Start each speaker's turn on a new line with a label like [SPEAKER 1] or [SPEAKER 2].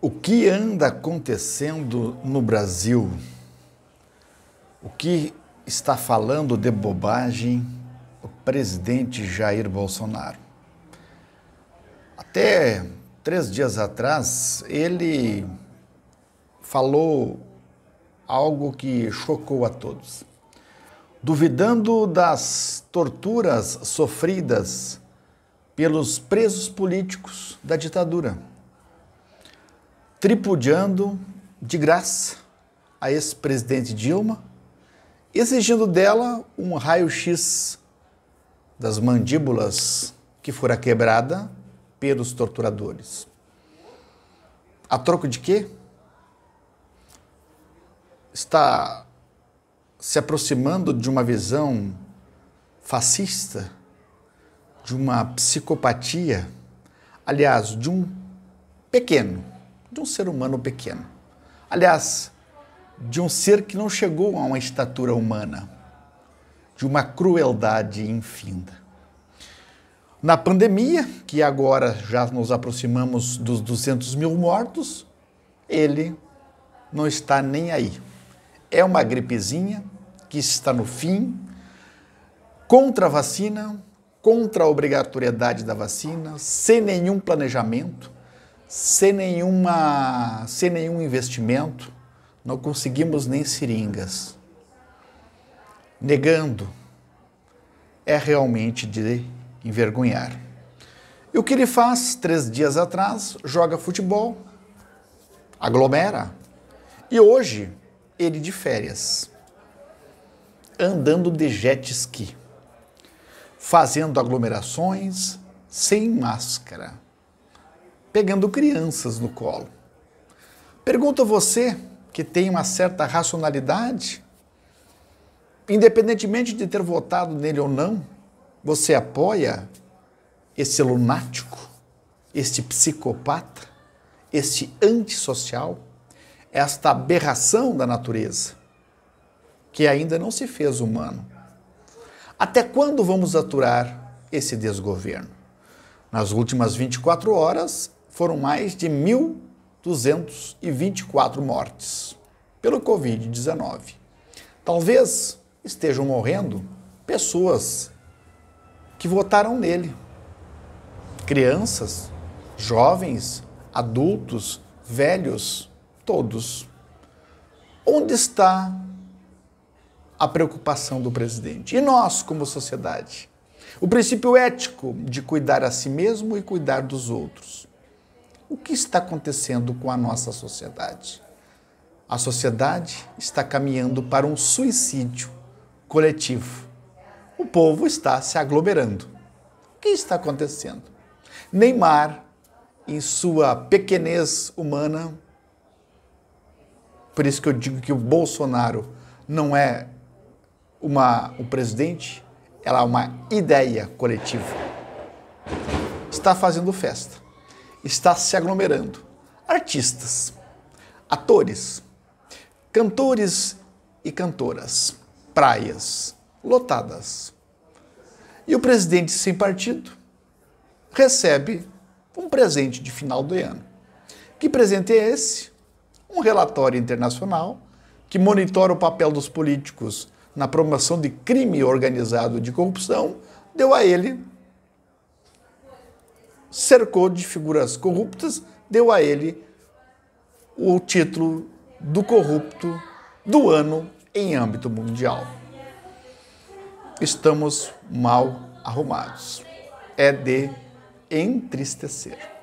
[SPEAKER 1] O que anda acontecendo no Brasil? O que está falando de bobagem o presidente Jair Bolsonaro? Até três dias atrás, ele falou algo que chocou a todos. Duvidando das torturas sofridas pelos presos políticos da ditadura tripudiando de graça a ex-presidente Dilma, exigindo dela um raio-x das mandíbulas que fora quebrada pelos torturadores. A troco de quê? Está se aproximando de uma visão fascista, de uma psicopatia, aliás, de um pequeno de um ser humano pequeno. Aliás, de um ser que não chegou a uma estatura humana, de uma crueldade infinda. Na pandemia, que agora já nos aproximamos dos 200 mil mortos, ele não está nem aí. É uma gripezinha que está no fim, contra a vacina, contra a obrigatoriedade da vacina, sem nenhum planejamento sem, nenhuma, sem nenhum investimento, não conseguimos nem seringas. Negando é realmente de envergonhar. E o que ele faz? Três dias atrás, joga futebol, aglomera. E hoje, ele de férias, andando de jet ski, fazendo aglomerações sem máscara pegando crianças no colo. Pergunto a você, que tem uma certa racionalidade, independentemente de ter votado nele ou não, você apoia esse lunático, este psicopata, este antissocial, esta aberração da natureza, que ainda não se fez humano. Até quando vamos aturar esse desgoverno? Nas últimas 24 horas, foram mais de 1.224 mortes pelo Covid-19. Talvez estejam morrendo pessoas que votaram nele. Crianças, jovens, adultos, velhos, todos. Onde está a preocupação do presidente? E nós, como sociedade? O princípio ético de cuidar a si mesmo e cuidar dos outros. O que está acontecendo com a nossa sociedade? A sociedade está caminhando para um suicídio coletivo. O povo está se aglomerando. O que está acontecendo? Neymar, em sua pequenez humana, por isso que eu digo que o Bolsonaro não é uma, um presidente, ela é uma ideia coletiva. Está fazendo festa está se aglomerando artistas, atores, cantores e cantoras, praias lotadas. E o presidente sem partido recebe um presente de final do ano. Que presente é esse? Um relatório internacional que monitora o papel dos políticos na promoção de crime organizado de corrupção deu a ele cercou de figuras corruptas, deu a ele o título do corrupto do ano em âmbito mundial. Estamos mal arrumados. É de entristecer.